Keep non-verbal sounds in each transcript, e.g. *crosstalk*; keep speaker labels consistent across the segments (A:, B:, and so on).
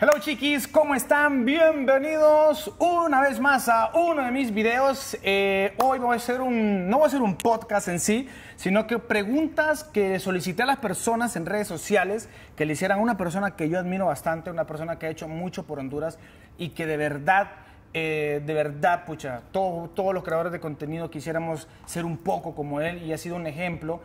A: Hello chiquis, ¿cómo están? Bienvenidos una vez más a uno de mis videos. Eh, hoy voy a hacer un, no voy a hacer un podcast en sí, sino que preguntas que solicité a las personas en redes sociales que le hicieran a una persona que yo admiro bastante, una persona que ha hecho mucho por Honduras y que de verdad eh, de verdad, pucha, todos los creadores de contenido quisiéramos ser un poco como él y ha sido un ejemplo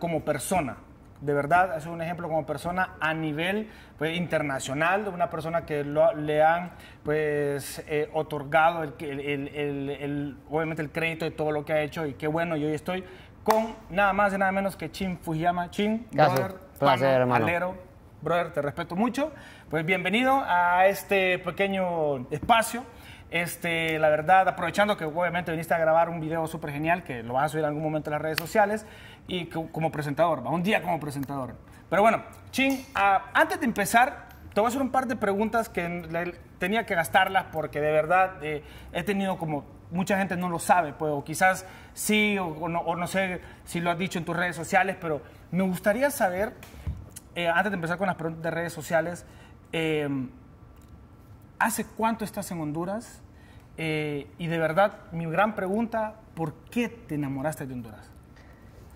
A: como persona de verdad, es un ejemplo como persona a nivel pues, internacional, de una persona que le han pues, eh, otorgado el, el, el, el, obviamente el crédito de todo lo que ha hecho y qué bueno, yo hoy estoy con nada más y nada menos que Chin Fujiyama. Chin, Gracias. brother, Placer, hermano alero, brother, te respeto mucho. Pues bienvenido a este pequeño espacio. Este, la verdad, aprovechando que obviamente viniste a grabar un video súper genial que lo vas a subir en algún momento en las redes sociales y como presentador, va, un día como presentador. Pero bueno, Chin, ah, antes de empezar, te voy a hacer un par de preguntas que tenía que gastarlas porque de verdad eh, he tenido como mucha gente no lo sabe, pues, o quizás sí, o, no, o, no, sé si lo has dicho en tus redes sociales, pero me gustaría saber, eh, antes de empezar con las preguntas de redes sociales, em, ¿hace cuánto estás en Honduras? Eh, y de verdad, mi gran pregunta, ¿por qué te enamoraste de Honduras?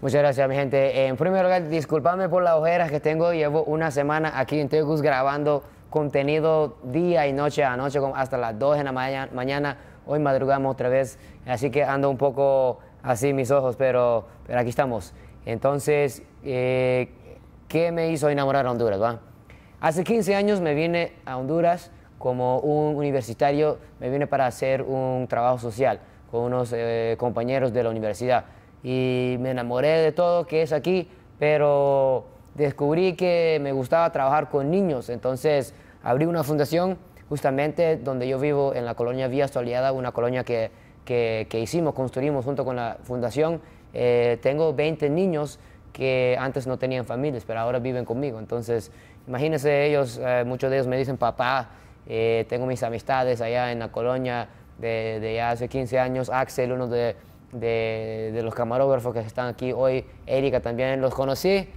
B: Muchas gracias, mi gente. En primer lugar, disculpadme por las ojeras que tengo. Llevo una semana aquí en Tegus grabando contenido día y noche a noche, hasta las 2 de la mañana. mañana. Hoy madrugamos otra vez, así que ando un poco así mis ojos, pero, aquí estamos. Entonces, eh, ¿qué me hizo enamorar a Honduras? Hace 15 años me vine a Honduras como un universitario, me vine para hacer un trabajo social con unos eh, compañeros de la universidad y me enamoré de todo que es aquí, pero descubrí que me gustaba trabajar con niños, entonces abrí una fundación justamente donde yo vivo en la colonia Vía Soleada, una colonia que, que, hicimos, construimos junto con la fundación. Eh, tengo 20 niños que antes no tenían familias, pero ahora viven conmigo. Entonces, imagínense ellos, eh, muchos de ellos me dicen papá, eh, tengo mis amistades allá en la colonia de, de ya hace 15 años, Axel, uno de de, de, los camarógrafos que están aquí hoy, Erika también, los conocí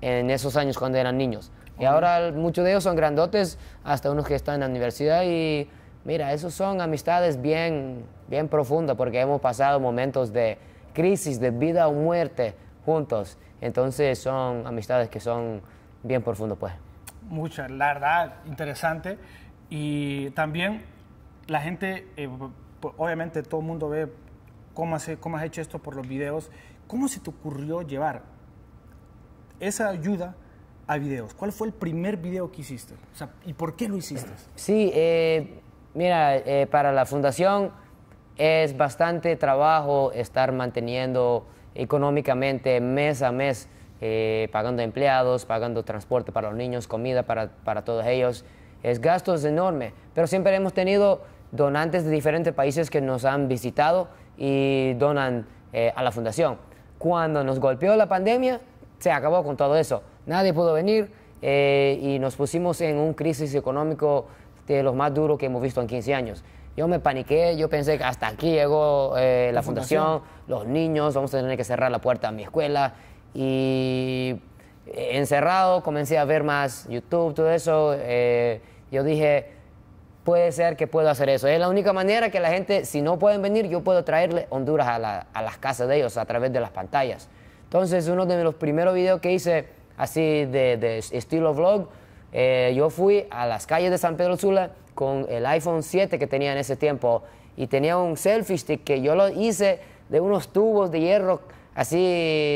B: en esos años cuando eran niños. Y ahora muchos de ellos son grandotes, hasta unos que están en la universidad y mira, esos son amistades bien, bien profundas porque hemos pasado momentos de crisis, de vida o muerte juntos. Entonces son amistades que son bien profundas, pues.
A: Muchas, la verdad, interesante. Y también la gente, eh, obviamente todo el mundo ve cómo has, hecho esto por los videos. ¿Cómo se te ocurrió llevar esa ayuda a videos? ¿Cuál fue el primer video que hiciste? ¿Y por qué
B: lo hiciste? Sí, eh, mira, eh, para la fundación es bastante trabajo estar manteniendo económicamente mes a mes, eh, pagando empleados, pagando transporte para los niños, comida para, todos ellos. Es gastos enorme, pero siempre hemos tenido donantes de diferentes países que nos han visitado y donan eh, a la fundación. Cuando nos golpeó la pandemia, se acabó con todo eso. Nadie pudo venir eh, y nos pusimos en un crisis económico de los más duros que hemos visto en 15 años. Yo me paniqué, yo pensé que hasta aquí llegó eh, la, fundación, fundación, los niños, vamos a tener que cerrar la puerta a mi escuela. Y encerrado comencé a ver más YouTube, todo eso. yo dije, puede ser que pueda hacer eso. Es la única manera que la gente, si no pueden venir, yo puedo traerle Honduras a, la, a las casas de ellos a través de las pantallas. Entonces, uno de los primeros videos que hice así de, estilo vlog, eh, yo fui a las calles de San Pedro zula con el iPhone 7 que tenía en ese tiempo y tenía un selfie stick que yo lo hice de unos tubos de hierro así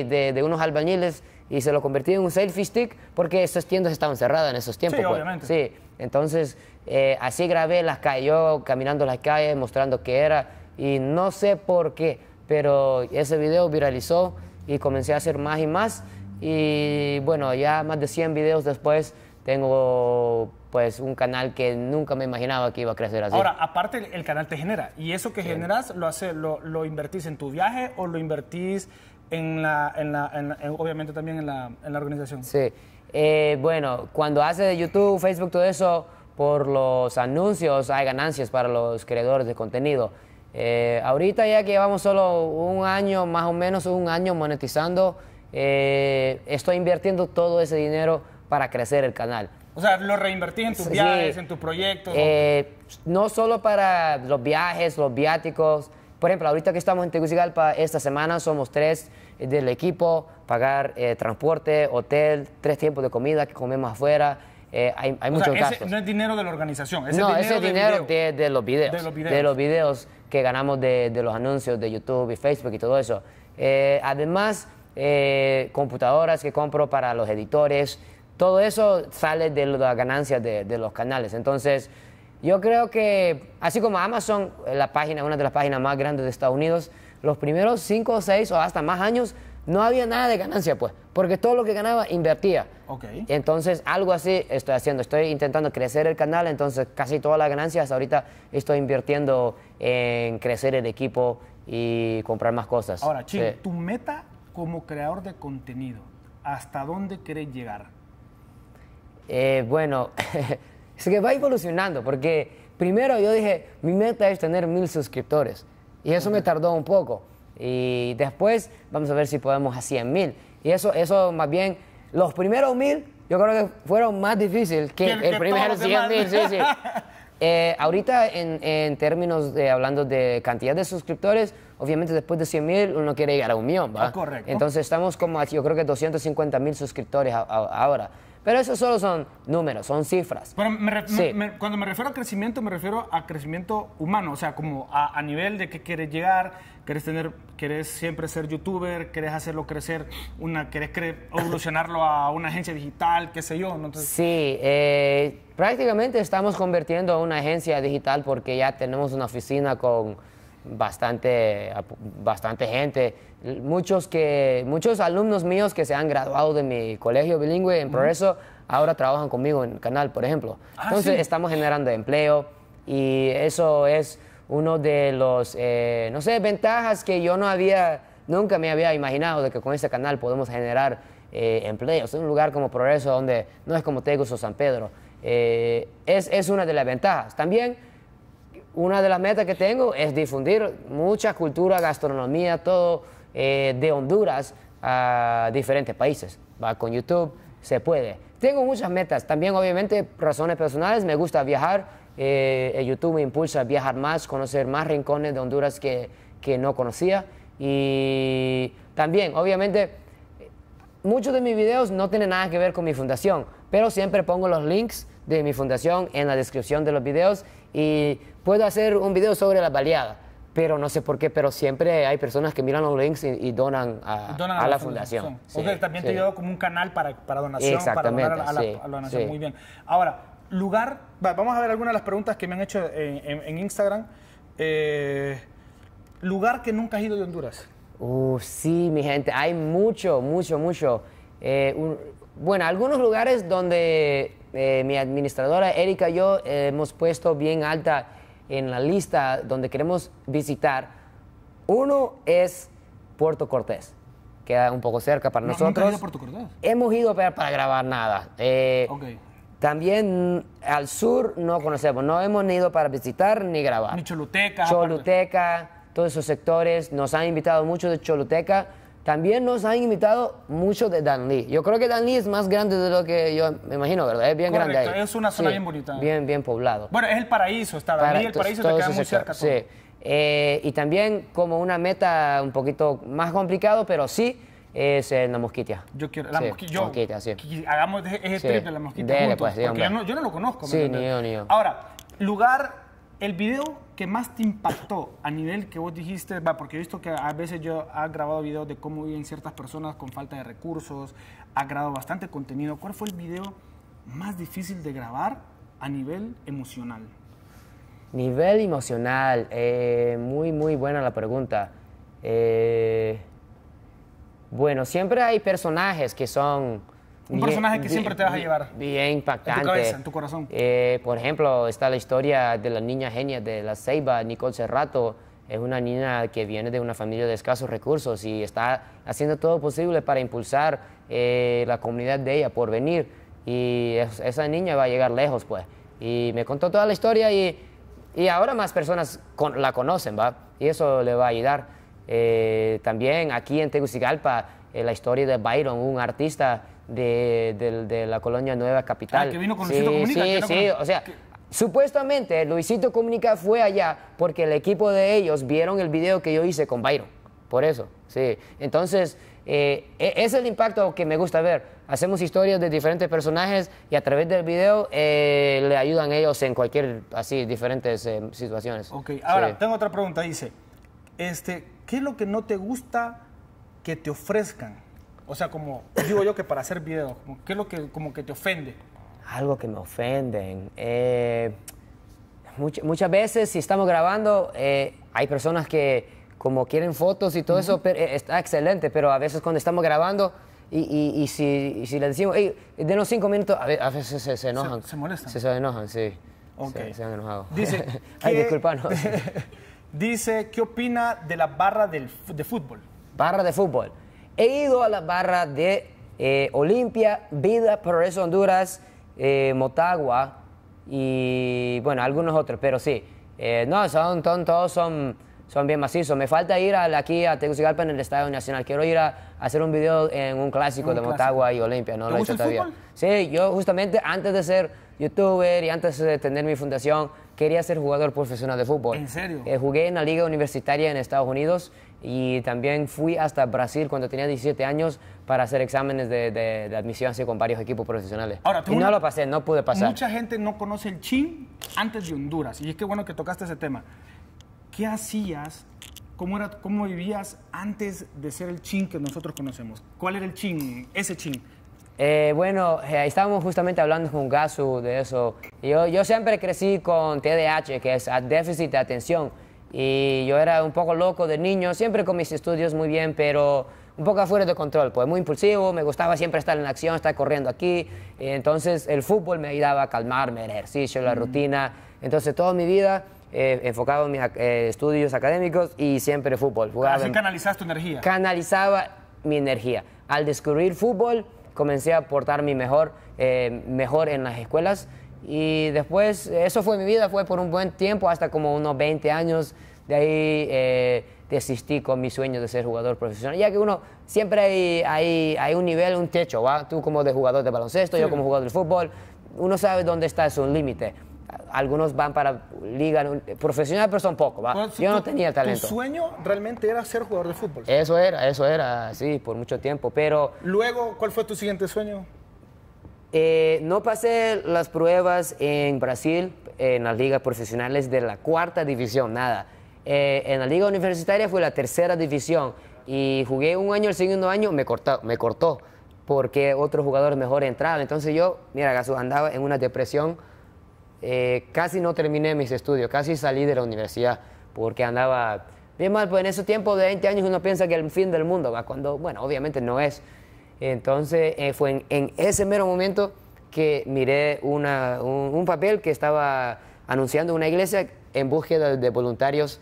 B: de, unos albañiles y se lo convertí en un selfie stick porque esas tiendas estaban cerradas en esos tiempos. Pues. Sí, entonces, eh, así grabé las calles, yo caminando las calles, mostrando qué era, y no sé por qué, pero ese video viralizó y comencé a hacer más y más, y bueno, ya más de 100 videos después tengo pues un canal que nunca me imaginaba que iba a crecer así. Ahora,
A: aparte el, canal te genera, y eso que generas lo, hace, lo, lo invertís en tu viaje o lo invertís en obviamente también
B: en la, en la organización. Sí. Eh, bueno, cuando hace de YouTube, Facebook, todo eso, por los anuncios hay ganancias para los creadores de contenido. Eh, ahorita ya que llevamos solo un año, más o menos un año monetizando, eh, estoy invirtiendo todo ese dinero para crecer el canal.
A: O sea, lo reinvertí en tus viajes, en tus proyectos.
B: no solo para los viajes, los viáticos, por ejemplo, ahorita que estamos en Tegucigalpa, esta semana somos tres eh, del equipo, pagar eh, transporte, hotel, tres tiempos de comida que comemos afuera. Eh, hay, muchos gastos.
A: no es dinero de la organización, es dinero dinero
B: de, los videos, de, los videos, de los videos que ganamos de, los anuncios de YouTube y Facebook y todo eso. además, computadoras que compro para los editores, todo eso sale de las ganancias de, de los canales. Entonces, yo creo que, así como Amazon, eh, la página, una de las páginas más grandes de Estados Unidos, los primeros cinco o 6 o hasta más años no había nada de ganancia, pues, porque todo lo que ganaba invertía. Entonces, algo así estoy haciendo, estoy intentando crecer el canal, entonces casi todas las ganancias ahorita estoy invirtiendo en crecer el equipo y comprar más cosas. Ahora, chile tu
A: meta como creador de contenido, ¿hasta dónde querés llegar?
B: Eh, bueno, *laughs* Es que va evolucionando, porque primero yo dije, mi meta es tener mil suscriptores. Y eso me tardó un poco. Y después vamos a ver si podemos a 100 mil. Y eso, eso más bien, los primeros mil yo creo que fueron más difíciles que, el, primero mil. Sí, sí. *laughs* Eh, ahorita en, en, términos de hablando de cantidad de suscriptores, obviamente después de 100 mil uno quiere llegar a un millón, ¿va? Ah, correcto. Entonces estamos como, yo creo que 250 mil suscriptores ahora. Pero eso solo son números, son cifras.
A: cuando me refiero a crecimiento, me refiero a crecimiento humano, o sea, como a, nivel de que quieres llegar, quieres tener, quieres siempre ser youtuber, quieres hacerlo crecer, una, quieres evolucionarlo a una agencia digital, qué sé yo. ¿no? Sí,
B: eh, prácticamente estamos convirtiendo a una agencia digital porque ya tenemos una oficina con bastante, bastante gente, muchos, que, muchos alumnos míos que se han graduado de mi colegio bilingüe en progreso ahora trabajan conmigo en canal, por ejemplo. Ah, Entonces estamos generando empleo y eso es uno de los, eh, no sé, ventajas que yo no había, nunca me había imaginado de que con este canal podemos generar eh, empleos. Es un lugar como Progreso donde no es como Tegus o San Pedro. Eh, es, es una de las ventajas. También una de las metas que tengo es difundir mucha cultura, gastronomía, todo eh, de Honduras a diferentes países. ¿va? Con YouTube se puede. Tengo muchas metas. También, obviamente, razones personales. Me gusta viajar. Eh, YouTube me impulsa a viajar más, conocer más rincones de Honduras que, que no conocía. Y también, obviamente, muchos de mis videos no tienen nada que ver con mi fundación, pero siempre pongo los links de mi fundación en la descripción de los videos y puedo hacer un video sobre la baleada, pero no sé por qué, pero siempre hay personas que miran los links y, donan, a, la, fundación. también te te dado
A: como un canal para, para donación, para donar a, la, a donación. Muy bien. Ahora, lugar, vamos a ver algunas de las preguntas que me han hecho en, Instagram. Eh, lugar que nunca has ido de Honduras.
B: sí, mi gente, hay mucho, mucho, mucho. Eh, bueno, algunos lugares donde eh, mi administradora Erika y yo hemos puesto bien alta en la lista donde queremos visitar, uno es Puerto Cortés. Queda un poco cerca para nosotros. Hemos ido para, grabar nada. Eh, también al sur no conocemos, no hemos ido para visitar ni grabar. Ni Choluteca. Choluteca, todos esos sectores. Nos han invitado mucho de Choluteca también nos han invitado mucho de Dan Lee. Yo creo que Dan Lee es más grande de lo que yo me imagino, ¿verdad? Es bien grande ahí. Es una zona bien bonita. Bien, bien poblado. Bueno,
A: es el paraíso, está Dan el paraíso te queda muy cerca. Sí.
B: Eh, y también como una meta un poquito más complicado, pero sí, es en eh, la mosquitia. Yo quiero la sí, sí.
A: Hagamos ese sí. de la Mosquitia. Dele, pues, porque yo no, yo no, lo conozco. Sí, ni yo, ni yo. Ahora, lugar el video que más te impactó a nivel que vos dijiste, porque he visto que a veces yo he grabado videos de cómo viven ciertas personas con falta de recursos, ha grabado bastante contenido. ¿Cuál fue el video más difícil de grabar a nivel emocional?
B: Nivel emocional, eh, muy, muy buena la pregunta. Eh, bueno, siempre hay personajes que son un personaje que siempre te vas a llevar. Bien impactante. En tu cabeza, en tu corazón. Eh, por ejemplo, está la historia de la niña genia de la Ceiba, Nicole Serrato. Es una niña que viene de una familia de escasos recursos y está haciendo todo posible para impulsar eh, la comunidad de ella por venir. Y esa niña va a llegar lejos, pues. Y me contó toda la historia y, y ahora más personas la conocen, ¿va? Y eso le va a ayudar. Eh, también aquí en Tegucigalpa, la historia de Byron, un artista de, la colonia Nueva Capital. Ah, que vino con Luisito Comunica. Sí, sí, o sea, supuestamente Luisito Comunica fue allá porque el equipo de ellos vieron el video que yo hice con Byron. Por eso, sí. Entonces, eh, e-, es el impacto que me gusta ver. Hacemos historias de diferentes personajes y a través del video eh, le ayudan ellos en cualquier, así, diferentes eh, situaciones. Ok, ahora,
A: tengo otra pregunta. Dice, este, ¿qué es lo que no te gusta que te ofrezcan? O sea, como digo yo que para hacer videos, ¿qué es lo que como que te ofende?
B: Algo que me ofenden. Eh, muchas veces si estamos grabando, eh, hay personas que como quieren fotos y todo eso, eh, está excelente, pero a veces cuando estamos grabando... Y, si, le decimos, De denos cinco minutos, a veces se, enojan. Se, molestan. Se, se enojan, sí. Okay. Se, han enojado. Dice, *laughs* ¿qué, Ay, disculpanos. *laughs* dice, ¿qué opina
A: de la barra del, de fútbol?
B: Barra de fútbol. He ido a la barra de eh, Olimpia, Vida, Progreso Honduras, eh, Motagua y bueno, algunos otros, pero sí. Eh, no, son, todos son, son bien macizos. Me falta ir a, aquí a Tegucigalpa en el Estadio Nacional. Quiero ir a, hacer un video en un clásico de Motagua y Olimpia. No lo he hecho todavía. Sí, yo justamente antes de ser youtuber y antes de tener mi fundación, quería ser jugador profesional de fútbol. ¿En serio? jugué en la liga universitaria en Estados Unidos y también fui hasta Brasil cuando tenía 17 años para hacer exámenes de, admisión así con varios equipos profesionales. Ahora, y no lo pasé, no pude pasar. Mucha
A: gente no conoce el chin antes de Honduras. Y es que bueno que tocaste ese tema. ¿Qué hacías? ¿Cómo, era, ¿Cómo vivías antes de ser el chin que nosotros conocemos?
B: ¿Cuál era el chin, ese chin? Eh, bueno, eh, estábamos justamente hablando con Gasu de eso. Yo, yo siempre crecí con TDAH, que es déficit de atención y yo era un poco loco de niño, siempre con mis estudios muy bien, pero un poco afuera de control, pues muy impulsivo, me gustaba siempre estar en acción, estar corriendo aquí, entonces el fútbol me ayudaba a calmarme, el ejercicio, la mm. rutina, entonces toda mi vida eh, enfocaba en mis eh, estudios académicos y siempre fútbol. Así ah,
A: canalizaste tu energía.
B: Canalizaba mi energía. Al descubrir fútbol, comencé a mi mejor, eh, mejor en las escuelas. Y después, eso fue mi vida, fue por un buen tiempo, hasta como unos 20 años. De ahí eh, desistí con mi sueño de ser jugador profesional, ya que uno siempre hay, hay, hay un nivel, un techo, ¿va? Tú como de jugador de baloncesto, yo como jugador de fútbol, uno sabe dónde está su límite. Algunos van para liga profesional, pero son pocos, ¿va? yo no tenía talento. ¿Tu
A: sueño realmente era ser jugador de fútbol? Eso
B: era, eso era, sí, por mucho tiempo, pero... Luego, ¿cuál fue
A: tu siguiente sueño?
B: Eh, no pasé las pruebas en Brasil, en las ligas profesionales de la cuarta división, nada. Eh, en la liga universitaria fue la tercera división y jugué un año, el segundo año me cortó, me cortó porque otros jugadores mejor entraban. Entonces yo, mira, andaba en una depresión, eh, casi no terminé mis estudios, casi salí de la universidad porque andaba bien mal, pues en ese tiempo de 20 años uno piensa que el fin del mundo va cuando, bueno, obviamente no es. Entonces eh, fue en, ese mero momento que miré un, papel que estaba anunciando una iglesia en búsqueda de voluntarios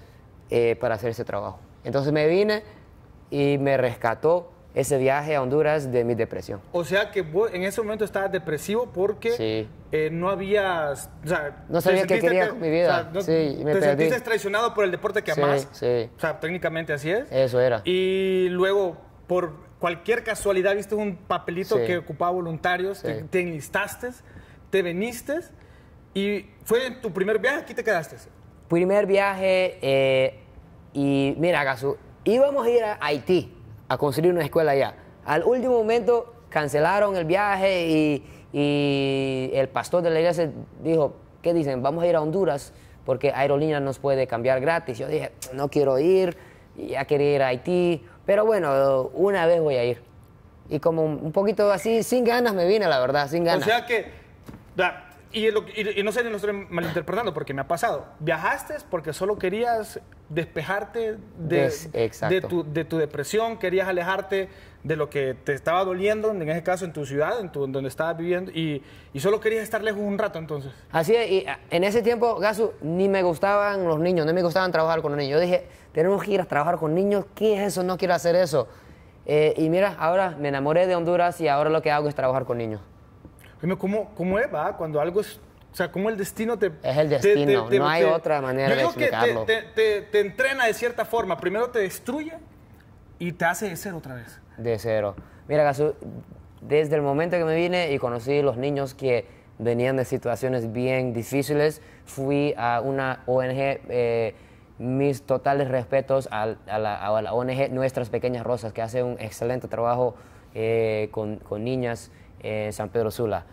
B: eh, para hacer ese trabajo. Entonces me vine y me rescató ese viaje a Honduras de mi depresión.
A: O sea que en ese momento estabas depresivo porque eh, no habías... no sabía qué quería con mi vida. te sentiste traicionado por el deporte que sí, Sí. O sea, técnicamente así es. Eso era. Y luego, por cualquier casualidad viste un papelito que ocupaba voluntarios, te, enlistaste, te veniste y fue tu primer viaje, aquí te quedaste.
B: Primer viaje eh, y mira, Gasú íbamos a ir a Haití a construir una escuela allá. Al último momento cancelaron el viaje y, el pastor de la iglesia dijo, ¿qué dicen? Vamos a ir a Honduras porque aerolínea nos puede cambiar gratis. Yo dije, no quiero ir, ya quería ir a Haití. Pero bueno, una vez voy a ir. Y como un poquito así, sin ganas me vine, la verdad, sin ganas. O sea
A: que, y, no sé, si no estoy malinterpretando porque me ha pasado. Viajaste porque solo querías despejarte de, de tu depresión, querías alejarte de lo que te estaba doliendo, en ese caso en tu ciudad, en tu, donde estabas viviendo, y, solo querías estar lejos un rato entonces.
B: Así es, y ah, en ese tiempo, Gasu, ni me gustaban los niños, no me gustaban trabajar con los niños. Yo dije, tenemos que ir a trabajar con niños, ¿qué es eso? No quiero hacer eso. Eh, y mira, ahora me enamoré de Honduras y ahora lo que hago es trabajar con niños.
A: ¿Cómo, cómo es, va? Cuando algo es o sea, cómo el destino
B: te... Es el destino, no hay otra manera de explicarlo. Que
A: te, entrena de cierta forma. Primero te destruye y te hace ser otra vez
B: de cero. Mira, desde el momento que me vine y conocí los niños que venían de situaciones bien difíciles, fui a una ONG, eh, mis totales respetos a, la, ONG Nuestras Pequeñas Rosas, que hace un excelente trabajo eh, con, niñas eh, en San Pedro Sula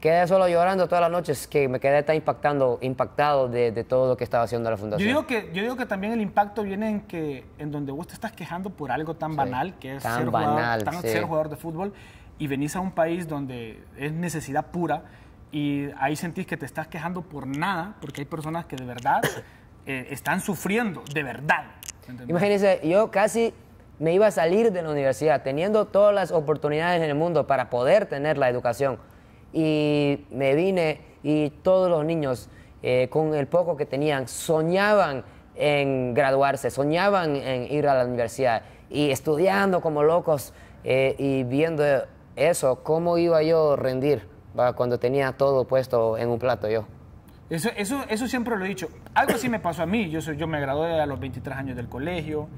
B: quedé solo llorando todas las noches, que me quedé tan impactando, impactado de, todo lo que estaba haciendo la fundación. Yo
A: digo, que, yo digo que también el impacto viene en que en donde vos te estás quejando por algo tan banal, que es tan ser, banal, jugador, tan ser jugador de fútbol, y venís a un país donde es necesidad pura, y ahí sentís que te estás quejando por nada, porque hay personas que de verdad eh, están sufriendo, de verdad.
B: Imagínense, yo casi me iba a salir de la universidad teniendo todas las oportunidades en el mundo para poder tener la educación y me vine y todos los niños eh, con el poco que tenían soñaban en graduarse, soñaban en ir a la universidad y estudiando como locos eh, y viendo eso, cómo iba yo a rendir cuando tenía todo puesto en un plato yo.
A: Eso, eso, eso siempre lo he dicho. Algo así me pasó a mí. Yo, yo me gradué a los 23 años del colegio.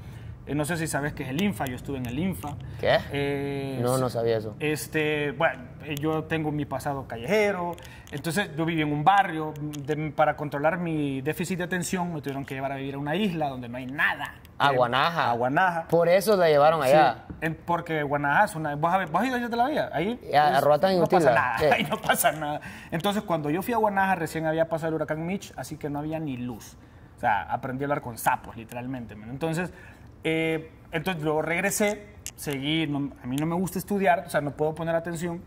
A: Eh, no sé si sabes que es el INFA, yo estuve en el INFA. ¿Qué? Eh, no, no sabía eso. Este, bueno, eh, yo tengo mi pasado callejero, entonces yo viví en un barrio, mm, para controlar mi déficit de atención me tuvieron que llevar a vivir a una isla donde no hay nada. A Guanaja. A Guanaja. Por eso la llevaron allá. porque Guanaja es una... ¿Vos, has ido allá de la vida? Ahí a, no pasa nada, *laughs* ahí no pasa nada. Entonces cuando yo fui a Guanaja recién había pasado el huracán Mitch, así que no había ni luz. O sea, aprendí a hablar con sapos, literalmente. Entonces, eh, entonces luego regresé, seguí, a mí no me gusta estudiar, o sea, no puedo poner atención.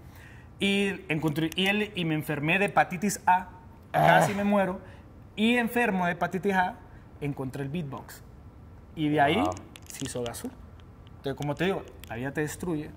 A: Y, encontré, y, me enfermé de hepatitis A, casi ah. me muero. Y enfermo de hepatitis A, encontré el beatbox. Y de ahí se hizo gasú. Entonces, como te digo, la vida te destruye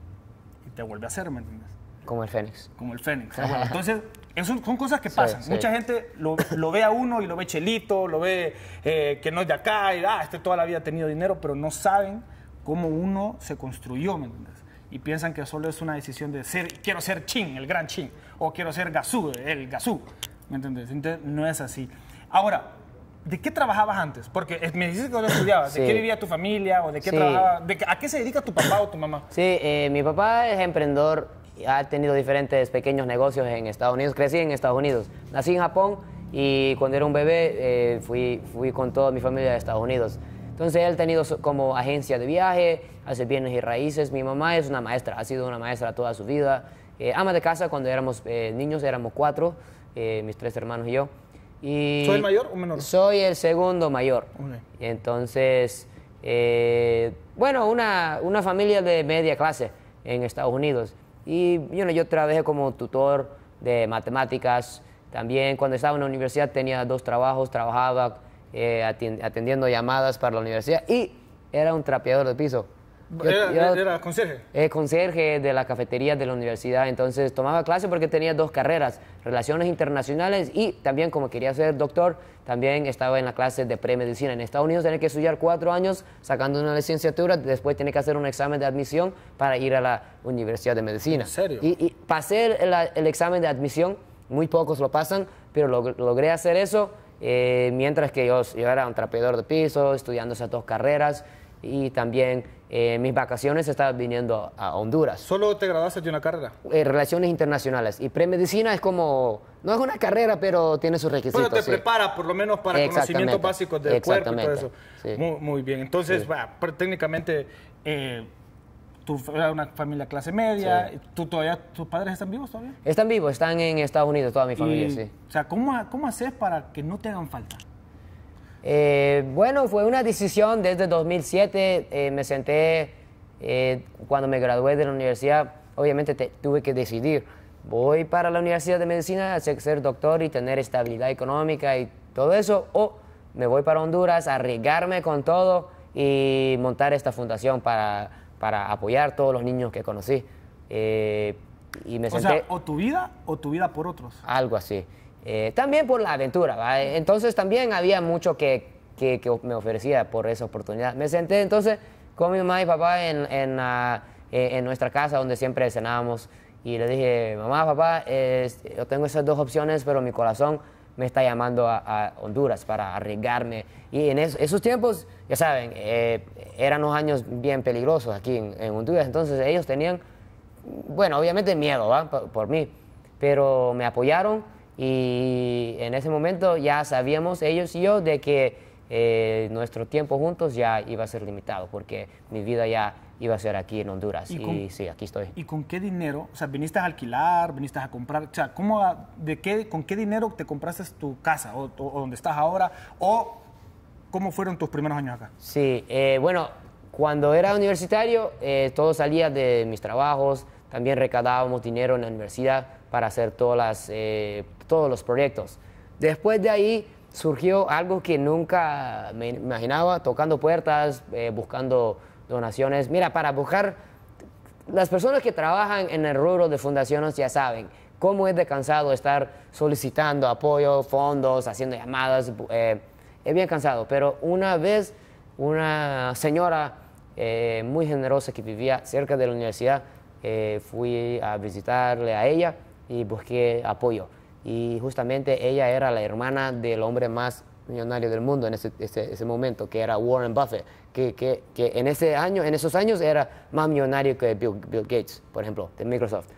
A: y te vuelve a hacer, ¿me entiendes?
B: Como el Fénix.
A: Como el Fénix. *laughs* Ah, entonces, son cosas que pasan. Mucha gente lo, ve a uno y lo ve chelito, lo ve eh, que no es de acá, y ah, este toda la vida ha tenido dinero, pero no saben cómo uno se construyó, ¿me entiendes? Y piensan que solo es una decisión de ser, quiero ser chin, el gran chin, o quiero ser gasú, el gasú, ¿me entiendes? no es así. Ahora, ¿de qué trabajabas antes? Porque eh, me dices que no estudiabas. ¿De qué vivía tu familia o de qué trabajaba? ¿A qué se dedica tu papá o tu mamá?
B: Sí, eh, mi papá es emprendedor ha tenido diferentes pequeños negocios en Estados Unidos. Crecí en Estados Unidos. Nací en Japón y cuando era un bebé eh, fui, fui con toda mi familia a Estados Unidos. Entonces él ha tenido como agencia de viaje, hace bienes y raíces. Mi mamá es una maestra, ha sido una maestra toda su vida. Eh, ama de casa cuando éramos eh, niños, éramos cuatro, mis tres hermanos y yo. Y ¿Soy el mayor o menor? Soy el segundo mayor. entonces, bueno, una, una familia de media clase en Estados Unidos. Y yo trabajé como tutor de matemáticas. También cuando estaba en la universidad tenía dos trabajos, trabajaba eh, atendiendo llamadas para la universidad y era un trapeador de piso. era, era, conserje. Eh, conserje de la cafetería de la universidad. Entonces tomaba clase porque tenía dos carreras, relaciones internacionales y también como quería ser doctor, también estaba en la clase de premedicina. En Estados Unidos tiene que estudiar cuatro años sacando una licenciatura, después tiene que hacer un examen de admisión para ir a la Universidad de Medicina. ¿En serio? Y, pasé el, examen de admisión, muy pocos lo pasan, pero logré hacer eso eh, mientras que yo, yo era un trapeador de piso, estudiando esas dos carreras y también eh, mis vacaciones estaba viniendo a, Honduras. ¿Solo te
A: graduaste de una carrera?
B: Eh, relaciones internacionales. Y premedicina es como, no es una carrera, pero tiene sus requisitos. Pero te prepara
A: por lo menos para conocimientos básicos del cuerpo y todo eso. Muy, muy, bien. Entonces, va técnicamente, eh, tú eras una familia clase media. ¿Tú todavía, ¿Tus padres están vivos todavía?
B: Están vivos, están en Estados Unidos, toda mi familia, sí. O sea, ¿cómo,
A: cómo haces para que no te hagan falta?
B: Eh, bueno, fue una decisión desde 2007. Eh, me senté eh, cuando me gradué de la universidad. Obviamente tuve que decidir. Voy para la Universidad de Medicina a ser doctor y tener estabilidad económica y todo eso. O me voy para Honduras a arriesgarme con todo y montar esta fundación para, para apoyar todos los niños que conocí. y me senté, sea, o tu vida o tu vida por otros. Algo así. Eh, también por la aventura, Entonces también había mucho que, me ofrecía por esa oportunidad. Me senté entonces con mi mamá y papá en, ah, eh, nuestra casa donde siempre cenábamos y le dije, mamá, papá, yo tengo esas dos opciones, pero mi corazón me está llamando a, Honduras para arriesgarme. Y en esos tiempos, ya saben, eh, eran unos años bien peligrosos aquí en, Honduras, entonces ellos tenían, bueno, obviamente miedo por mí, pero me apoyaron y en ese momento ya sabíamos ellos y yo de que eh, nuestro tiempo juntos ya iba a ser limitado porque mi vida ya iba a ser aquí en Honduras y, sí, aquí estoy.
A: ¿Y con qué dinero? O sea, viniste a alquilar, viniste a comprar, o sea, ¿cómo, ah, de qué, ¿con qué dinero te compraste tu casa o, donde estás ahora? ¿O cómo fueron tus primeros años acá?
B: Sí, eh, bueno, cuando era universitario eh, todo salía de mis trabajos, también recadábamos dinero en la universidad para hacer todas las todos los proyectos. Después de ahí surgió algo que nunca me imaginaba, tocando puertas, eh, buscando donaciones. Mira, para buscar, las personas que trabajan en el rubro de fundaciones ya saben cómo es de cansado estar solicitando apoyo, fondos, haciendo llamadas. Eh, es bien cansado, pero una vez una señora eh, muy generosa que vivía cerca de la universidad, fui a visitarle a ella y busqué apoyo y justamente ella era la hermana del hombre más millonario del mundo en ese, momento, que era Warren Buffett, que, que, en, ese año, en esos años era más millonario que Bill, Gates, por ejemplo, de Microsoft.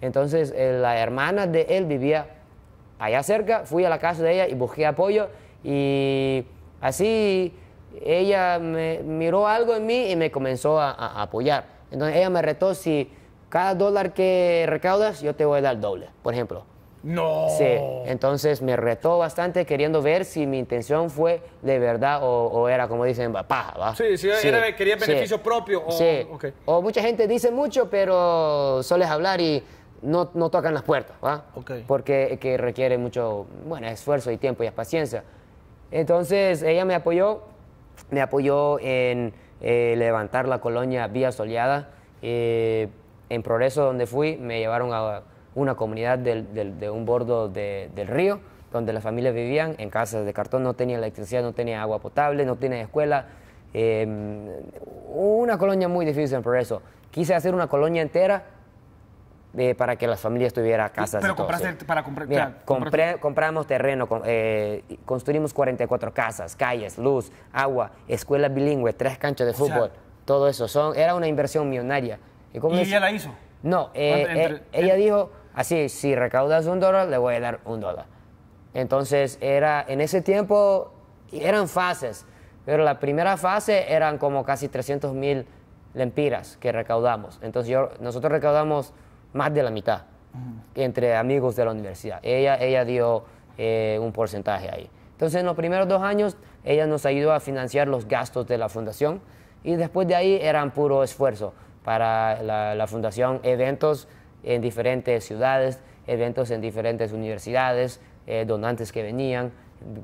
B: Entonces eh, la hermana de él vivía allá cerca, fui a la casa de ella y busqué apoyo y así ella me, miró algo en mí y me comenzó a, apoyar. Entonces ella me retó si cada dólar que recaudas yo te voy a dar doble, por ejemplo.
A: No. Sí,
B: entonces me retó bastante queriendo ver si mi intención fue de verdad o, era como dicen, paja, ¿va?
A: Sí, sí, quería beneficio propio. O, sí.
B: O mucha gente dice mucho, pero sueles hablar y no, no tocan las puertas, ¿va? Porque que requiere mucho, bueno, esfuerzo y tiempo y paciencia. Entonces ella me apoyó, me apoyó en eh, levantar la colonia Vía Soleada. Eh, en Progreso, donde fui, me llevaron a una comunidad del, de un bordo del río, donde las familias vivían en casas de cartón, no tenía electricidad, no tenía agua potable, no tenía escuela. Em, una colonia muy difícil en progreso. Quise hacer una colonia entera eh, para que las familias tuvieran casas. Pero para comprar. compramos terreno, eh, construimos 44 casas, calles, luz, agua, escuelas bilingüe, tres canchas de fútbol, todo eso. Son, era una inversión millonaria. ¿Y, ella la hizo? No, eh, ella dijo, así, si recaudas un dólar, le voy a dar un dólar. Entonces, era, en ese tiempo eran fases, pero la primera fase eran como casi 300 mil lempiras que recaudamos. Entonces, nosotros recaudamos más de la mitad entre amigos de la universidad. Ella, ella dio eh, un porcentaje ahí. Entonces, en los primeros dos años, ella nos ayudó a financiar los gastos de la fundación y después de ahí eran puro esfuerzo para la fundación, eventos en diferentes ciudades, eventos en diferentes universidades, eh, donantes que venían,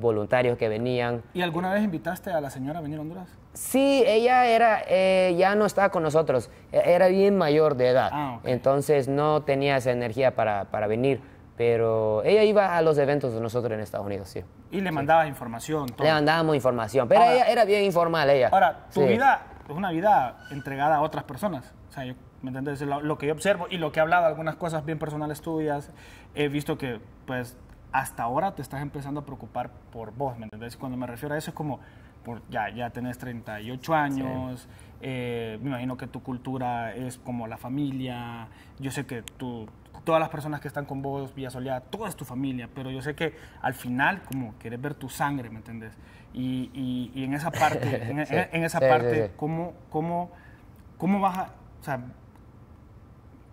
B: voluntarios que venían.
A: ¿Y alguna vez invitaste a la señora a venir a Honduras?
B: Sí, ella era, eh, ya no estaba con nosotros, e-, era bien mayor de edad, ah, entonces no tenía esa energía para, para, venir, pero ella iba a los eventos de nosotros en Estados Unidos, sí. Y le mandaba información. Le mandábamos información, pero ella era bien informal ella. Ahora, tu vida
A: es una vida entregada a otras personas, o sea, ¿me entiendes? Lo, que yo observo y lo que he hablado, algunas cosas bien personales tuyas, he visto que, pues, hasta ahora te estás empezando a preocupar por vos, ¿me entendés? Cuando me refiero a eso es como, por, ya, ya tenés 38 años, eh, me imagino que tu cultura es como la familia, yo sé que tú, todas las personas que están con vos, Villa Soleada, toda es tu familia, pero yo sé que al final como querés ver tu sangre, ¿me entendés? Y, y, en esa parte, en, *laughs* esa parte, ¿cómo, cómo, ¿cómo vas a... O sea,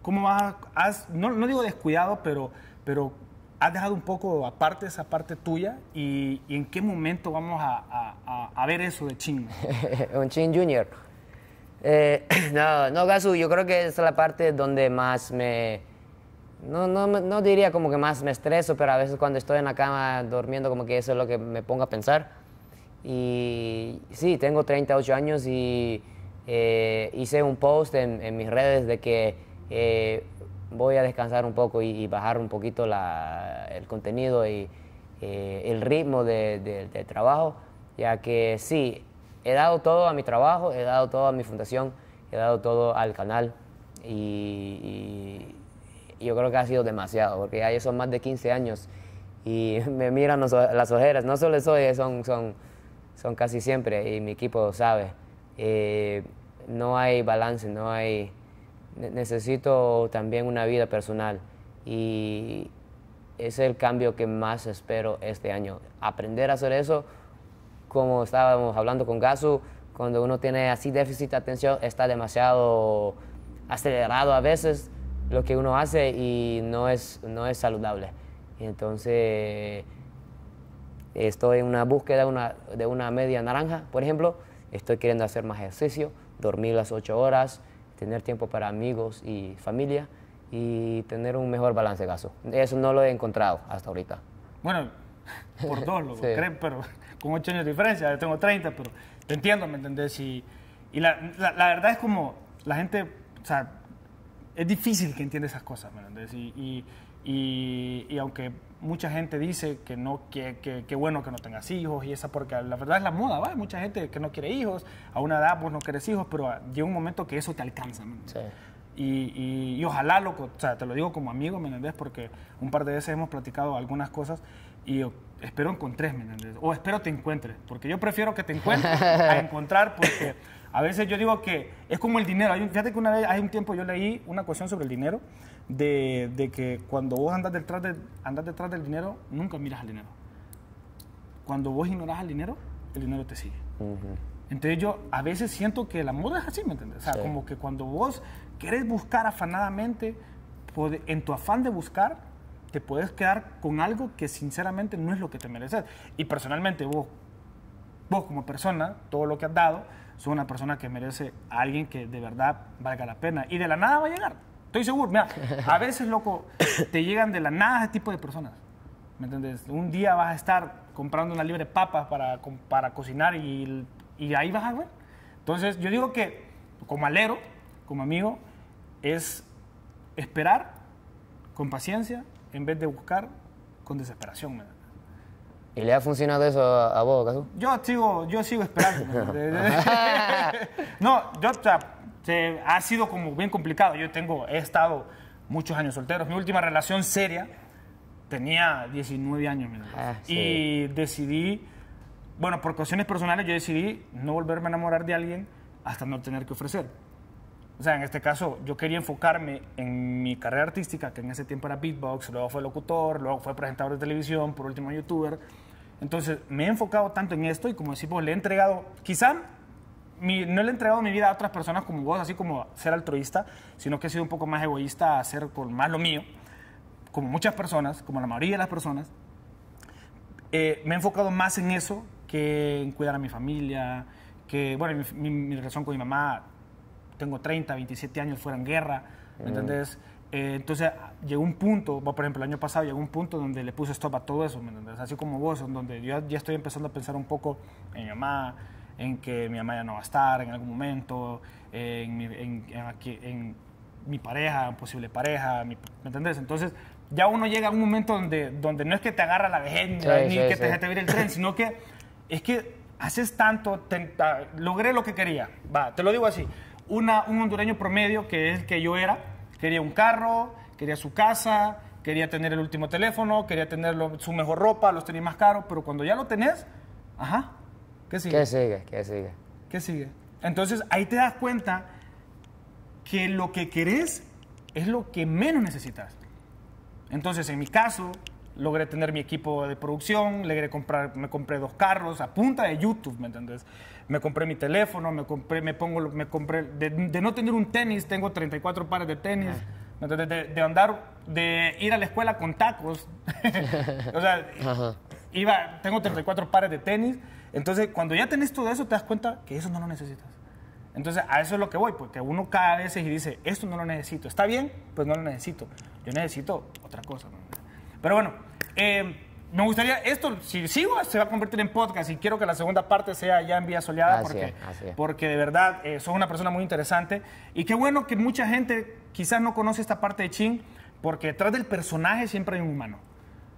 A: ¿Cómo vas? has no, no, digo descuidado, pero, pero has dejado un poco aparte esa parte tuya y, en qué momento vamos
B: a, a, ver eso de Chin? *laughs* un Chin Junior. Eh, *clears throat* no, no, Gasu, yo creo que esa es la parte donde más me... No, no, no, diría como que más me estreso, pero a veces cuando estoy en la cama durmiendo como que eso es lo que me pongo a pensar. Y sí, tengo 38 años y eh, hice un post en mis redes de que eh, voy a descansar un poco y, bajar un poquito la, el contenido y eh, el ritmo de, trabajo, ya que sí, he dado todo a mi trabajo, he dado todo a mi fundación, he dado todo al canal y, yo creo que ha sido demasiado, porque ya son más de 15 años y *laughs* me miran las ojeras, no solo soy, eh, son, son, son casi siempre y mi equipo sabe. no hay balance, no hay necesito también una vida personal y es el cambio que más espero este año. Aprender a hacer eso, como estábamos hablando con Gasu, cuando uno tiene así déficit de atención, está demasiado acelerado a veces lo que uno hace y no es, no es saludable. entonces estoy en una búsqueda una, de una media naranja, por ejemplo. Estoy queriendo hacer más ejercicio, dormir las ocho horas, tener tiempo para amigos y familia y tener un mejor balance de gasto. Eso no lo he encontrado hasta ahorita. Bueno,
A: por *laughs* dos, lo pero con ocho años de diferencia, yo tengo 30, pero te entiendo, ¿me entendés? Y, la, verdad es como la gente, o sea, es difícil que entienda esas cosas, ¿me entendés? Y, y, y aunque mucha gente dice que no que, que, bueno que no tengas hijos y esa porque la verdad es la moda, ¿va? Hay mucha gente que no quiere hijos, a una edad vos pues, no querés hijos, pero llega un momento que eso te alcanza. Sí. Y, y, ojalá, loco, o sea, te lo digo como amigo, ¿me Porque un par de veces hemos platicado algunas cosas y espero encontres, ¿me O espero te encuentres, porque yo prefiero que te encuentres a *laughs* encontrar porque a veces yo digo que es como el dinero. Hay fíjate que una vez, hay un tiempo yo leí una cuestión sobre el dinero de, que cuando vos andas detrás, de, andas detrás del dinero, nunca miras al dinero. Cuando vos ignoras al dinero, el dinero te sigue. Entonces yo a veces siento que la amor es así, ¿me entiendes? O sea, como que cuando vos querés buscar afanadamente, en tu afán de buscar, te puedes quedar con algo que sinceramente no es lo que te mereces. Y personalmente vos, vos como persona, todo lo que has dado, sos una persona que merece a alguien que de verdad valga la pena. Y de la nada va a llegar. Estoy seguro, mira, a veces, loco, te llegan de la nada ese tipo de personas. ¿Me entiendes? Un día vas a estar comprando una libre papa para, para cocinar y, y ahí vas a ver. Entonces, yo digo que como alero, como amigo, es esperar con paciencia en vez de buscar con desesperación.
B: ¿Y le ha funcionado eso a, vos, Casu? Yo sigo, yo sigo esperando. *laughs* *laughs* no,
A: yo, o ha sido como bien complicado. Yo tengo, he estado muchos años solteros. Mi última relación seria tenía 19 años. Ah, y decidí, bueno, por cuestiones personales, yo decidí no volverme a enamorar de alguien hasta no tener que ofrecer. O sea, en este caso, yo quería enfocarme en mi carrera artística, que en ese tiempo era beatbox, luego fue locutor, luego fue presentador de televisión, por último youtuber. Entonces, me he enfocado tanto en esto y como decimos, le he entregado, quizá no le he entregado mi vida a otras personas como vos, así como ser altruista, sino que he sido un poco más egoísta a hacer por más lo mío, como muchas personas, como la mayoría de las personas. Eh, me he enfocado más en eso que en cuidar a mi familia, que, bueno, mi, relación con mi mamá, tengo 30, 27 años, fuera en guerra, ¿me mm. eh, entonces llegó un punto, por ejemplo, el año pasado llegó un punto donde le puse stop a todo eso, ¿me entendés? Así como vos, donde yo ya estoy empezando a pensar un poco en mi mamá, en que mi mamá ya no va a estar en algún momento, en mi, en, en, mi pareja, posible pareja, ¿me entendés? Entonces, ya uno llega a un momento donde, donde no es que te agarra la vejez ni que sí. te deje el tren, *laughs* sino que es que haces tanto, logré lo que quería. Va, te lo digo así. Una, un hondureño promedio, que es el que yo era, quería un carro, quería su casa, quería tener el último teléfono, quería tener su mejor ropa, los tenía más caros, pero cuando ya lo tenés, ajá,
B: ¿Qué sigue? ¿Qué sigue?
A: ¿Qué sigue? Entonces ahí te das cuenta que lo que querés es lo que menos necesitas. Entonces, en mi caso, logré tener mi equipo de producción, logré comprar, me compré dos carros a punta de YouTube, ¿me entendés? Me compré mi teléfono, me compré, me pongo, me compré, de, no tener un tenis, tengo 34 pares de tenis, ah. ¿me entendés? De, andar, de ir a la escuela con tacos,
B: *laughs*
A: o sea, iba, tengo 34 pares de tenis, entonces, cuando ya tenés todo eso, te das cuenta que eso no lo necesitas. Entonces, a eso es lo que voy, porque uno cada vez y dice, esto no lo necesito. Está bien, pues no lo necesito. Yo necesito otra cosa. Pero bueno, eh, me gustaría, esto, si sigo, se va a convertir en podcast y quiero que la segunda parte sea ya en vía soleada, porque, porque de verdad eh, una persona muy interesante. Y qué bueno que mucha gente quizás no conoce esta parte de Chin, porque detrás del personaje siempre hay un humano.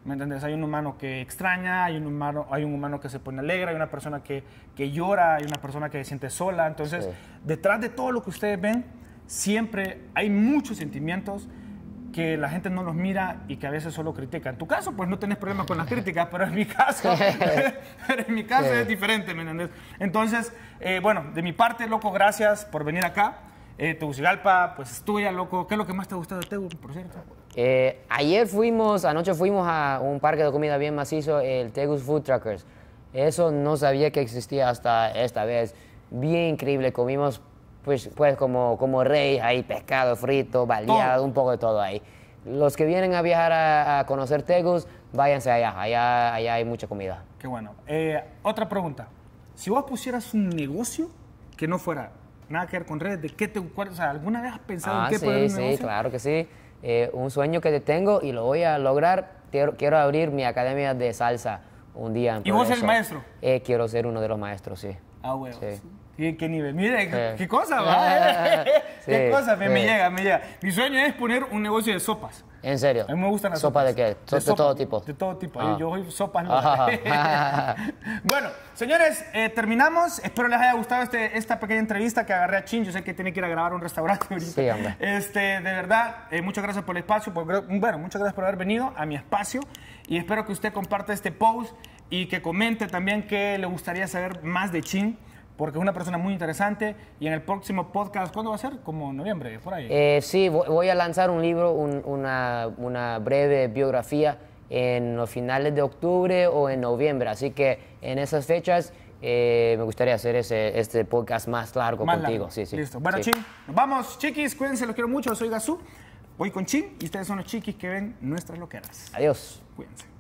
A: ¿Me entiendes? Hay un humano que extraña, hay un humano, hay un humano que se pone alegre, hay una persona que, llora, hay una persona que se siente sola. Entonces, detrás de todo lo que ustedes ven, siempre hay muchos sentimientos que la gente no los mira y que a veces solo critica. En tu caso, pues no tenés problemas con las críticas, pero en mi caso, *laughs* en mi caso es diferente, ¿me entiendes? Entonces, eh, bueno, de mi parte, loco, gracias por venir acá. Eh, Tegucigalpa, pues tuya, loco. ¿Qué es lo que más te ha gustado de Tegucigalpa, por cierto?
B: Eh, ayer fuimos, anoche fuimos a un parque de comida bien macizo, el Tegus Food Truckers. Eso no sabía que existía hasta esta vez. Bien increíble, comimos pues, pues como, como rey, ahí pescado frito, baleado, oh. un poco de todo ahí. Los que vienen a viajar a, conocer Tegus, váyanse allá. allá, allá hay mucha comida.
A: Qué bueno. Eh, otra pregunta, si vos pusieras un negocio que no fuera nada que ver con redes, ¿de qué te, o sea, ¿alguna vez has pensado en ah, qué sí, un negocio? Sí, claro
B: que sí. Eh, un sueño que tengo y lo voy a lograr. Quiero, abrir mi academia de salsa un día. ¿Y vos maestro? Eh, quiero ser uno de los maestros, sí.
A: Ah, bueno qué nivel. Mire, qué cosa, va. Ah, eh. ah, ah,
B: qué cosa, me, llega,
A: me llega. Mi sueño es poner un negocio de sopas.
B: ¿En serio? A mí me gustan las sopas. sopas. de qué? De, todo tipo. De todo tipo. Yo
A: soy sopas. *laughs* bueno, señores, eh, terminamos. Espero les haya gustado este, esta pequeña entrevista que agarré a Chin. Yo sé que tiene que ir a grabar un restaurante *laughs* Sí, hombre. Este, de verdad, eh, muchas gracias por el espacio. Por, bueno, muchas gracias por haber venido a mi espacio. Y espero que usted comparte este post y que comente también que le gustaría saber más de Chin porque es una persona muy interesante y en el próximo podcast, ¿cuándo va a ser? Como noviembre, por ahí. Eh,
B: sí, voy a lanzar un libro, una, breve biografía en los finales de octubre o en noviembre, así que en esas fechas... Eh, me gustaría hacer ese, este podcast más largo contigo. Listo. Bueno, Chin,
A: vamos. Chiquis, cuídense, los quiero mucho. Soy Gazú. Voy con Chin y ustedes son los chiquis que ven nuestras loqueras.
B: Adiós. Cuídense.